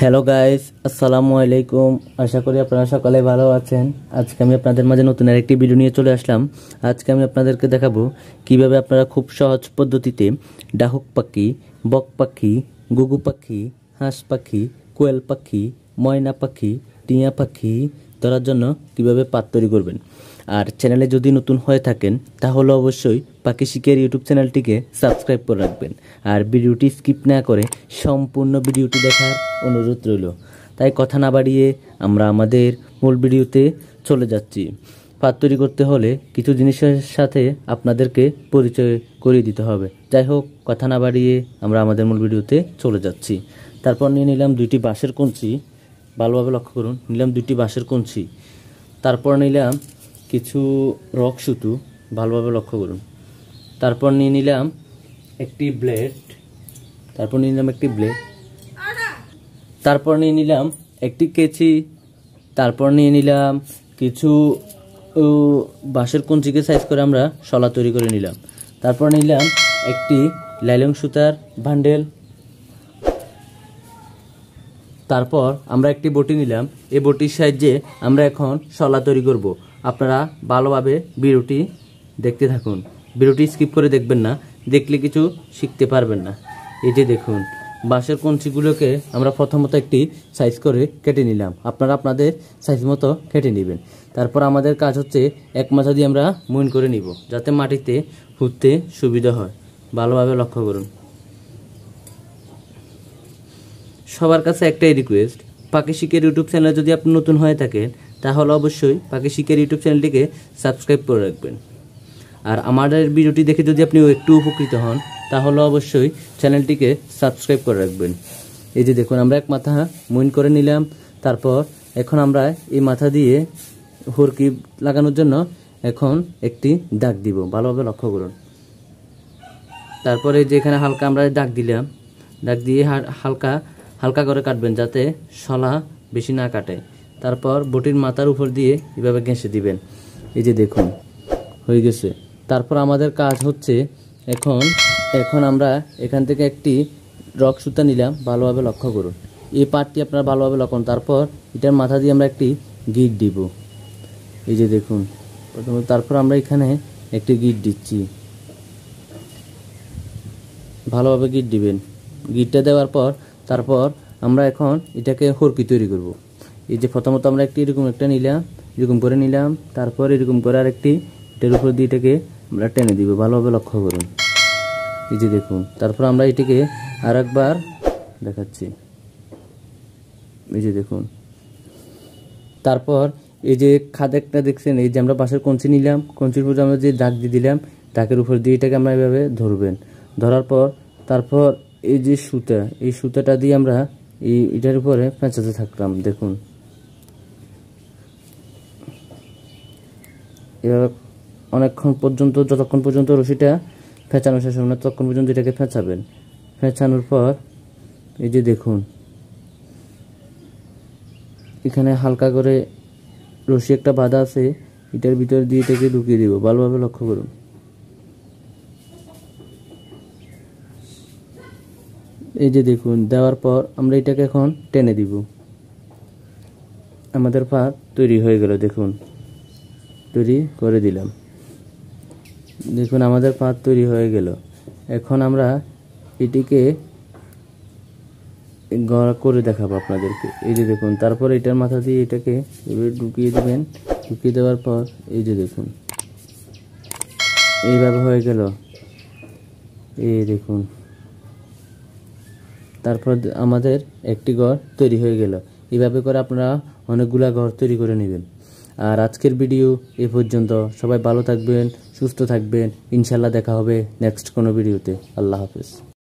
hello guys আসসালামু আলাইকুম আশা করি আপনারা সকালে ভালো আছেন আজকে আমি আপনাদের মাঝে নতুন আরেকটি ভিডিও নিয়ে চলে আসলাম আজকে আমি আপনাদেরকে দেখাবো কিভাবে আপনারা খুব সহজ পদ্ধতিতে ডাহুক পাখি বক পাখি গুগু পাখি হাঁস পাখি কোয়েল পাখি ময়না পাখি টিয়া পাখি ধরার জন্য কিভাবে পাত তৈরি করবেন আর চ্যানেলে যদি নতুন হয়ে থাকেন তাহলে অবশ্যই পাখি শিখের ইউটিউব চ্যানেলটিকে সাবস্ক্রাইব করে রাখবেন আর ভিডিওটি স্কিপ না করে সম্পূর্ণ ভিডিওটি দেখার অনুরোধ রইল তাই কথা না বাড়িয়ে আমরা আমাদের মূল ভিডিওতে চলে যাচ্ছি পাত তৈরি করতে হলে কিছু জিনিসের সাথে আপনাদেরকে পরিচয় করিয়ে দিতে হবে যাই হোক কথা না বাড়িয়ে আমরা আমাদের মূল ভিডিওতে চলে যাচ্ছি তারপর নিয়ে নিলাম দুইটি বাঁশের কঞ্চি ভালোভাবে লক্ষ্য করুন নিলাম দুটি বাঁশের কঞ্চি তারপর নিলাম কিছু রক সুতু ভালোভাবে লক্ষ্য করুন তারপর নিয়ে নিলাম একটি ব্লেড তারপর নিয়ে নিলাম একটি ব্লেড তারপর নিয়ে নিলাম একটি কেচি তারপর নিয়ে নিলাম কিছু বাঁশের কঞ্চিকে সাইজ করে আমরা শলা তৈরি করে নিলাম তারপর নিলাম একটি লাইলং সুতার ভান্ডেল তারপর আমরা একটি বটি নিলাম এই বটির সাহায্যে আমরা এখন সলা তৈরি করব আপনারা ভালোভাবে বিরুটি দেখতে থাকুন বিরুটি স্কিপ করে দেখবেন না দেখলে কিছু শিখতে পারবেন না এই যে দেখুন বাঁশের কঞ্চিগুলোকে আমরা প্রথমত একটি সাইজ করে কেটে নিলাম আপনারা আপনাদের সাইজ মতো কেটে নেবেন তারপর আমাদের কাজ হচ্ছে এক মাথা দিয়ে আমরা মুইন করে নিব যাতে মাটিতে ফুটতে সুবিধা হয় ভালোভাবে লক্ষ্য করুন সবার কাছে একটাই রিকোয়েস্ট পাখি শিখের ইউটিউব চ্যানেল যদি আপনি নতুন হয়ে থাকেন তাহলে অবশ্যই পাখি শিখের ইউটিউব চ্যানেলটিকে সাবস্ক্রাইব করে রাখবেন আর আমাদের ভিডিওটি দেখে যদি আপনি একটু উপকৃত হন তাহলে অবশ্যই চ্যানেলটিকে সাবস্ক্রাইব করে রাখবেন এই যে দেখুন আমরা এক মাথা মুইন করে নিলাম তারপর এখন আমরা এই মাথা দিয়ে হুরকি লাগানোর জন্য এখন একটি দাগ দিব ভালোভাবে লক্ষ্য করুন তারপরে যে এখানে হালকা আমরা দাগ দিলাম দাগ দিয়ে হালকা হালকা করে কাটবেন যাতে শলা বেশি না কাটে তারপর বটির মাথার উপর দিয়ে এভাবে ঘেঁষে দিবেন এই যে দেখুন হয়ে গেছে তারপর আমাদের কাজ হচ্ছে এখন এখন আমরা এখান থেকে একটি রক সুতা নিলাম ভালোভাবে লক্ষ্য করুন এই পাটটি আপনারা ভালোভাবে লক্ষণ তারপর এটার মাথা দিয়ে আমরা একটি গিট দিব এই যে দেখুন প্রথমত তারপর আমরা এখানে একটি গিট দিচ্ছি ভালোভাবে গিট দিবেন গিটটা দেওয়ার পর তারপর আমরা এখন এটাকে হরকি তৈরি করব এই যে প্রথমত আমরা একটি এরকম একটা নিলাম এরকম করে নিলাম তারপর এরকম করে আরেকটি এটার উপর দিয়ে এটাকে আমরা টেনে দিব ভালোভাবে লক্ষ্য করুন এই যে দেখুন তারপর আমরা এটিকে আর একবার দেখাচ্ছি এই যে দেখুন তারপর এই যে খাদ একটা দেখছেন এই যে আমরা পাশের কঞ্চি নিলাম কঞ্চির উপর আমরা যে দাগ দিয়ে দিলাম দাগের উপর দিয়ে এটাকে আমরা এভাবে ধরবেন ধরার পর তারপর এই যে সুতা এই সুতাটা দিয়ে আমরা এই এটার উপরে পেঁচাতে থাকতাম দেখুন এভাবে অনেকক্ষণ পর্যন্ত যতক্ষণ পর্যন্ত রশিটা ফেঁচানো শেষ হবে না ততক্ষণ পর্যন্ত এটাকে ফেঁচাবেন ফেঁচানোর পর এই যে দেখুন এখানে হালকা করে রশি একটা বাঁধা আছে এটার ভিতর দিয়ে এটাকে ঢুকিয়ে দিব ভালোভাবে লক্ষ্য করুন এই যে দেখুন দেওয়ার পর আমরা এটাকে এখন টেনে দিব আমাদের পাত তৈরি হয়ে গেল দেখুন তৈরি করে দিলাম দেখুন আমাদের পাত তৈরি হয়ে গেল এখন আমরা এটিকে গড়া করে দেখাবো আপনাদেরকে এই যে দেখুন তারপর এটার মাথা দিয়ে এটাকে এভাবে ঢুকিয়ে দেবেন ঢুকিয়ে দেওয়ার পর এই যে দেখুন এইভাবে হয়ে গেল এই দেখুন তারপর আমাদের একটি ঘর তৈরি হয়ে গেল এভাবে করে আপনারা অনেকগুলা ঘর তৈরি করে নেবেন আর আজকের ভিডিও এ পর্যন্ত সবাই ভালো থাকবেন সুস্থ থাকবেন ইনশাল্লাহ দেখা হবে নেক্সট কোনো ভিডিওতে আল্লাহ হাফেজ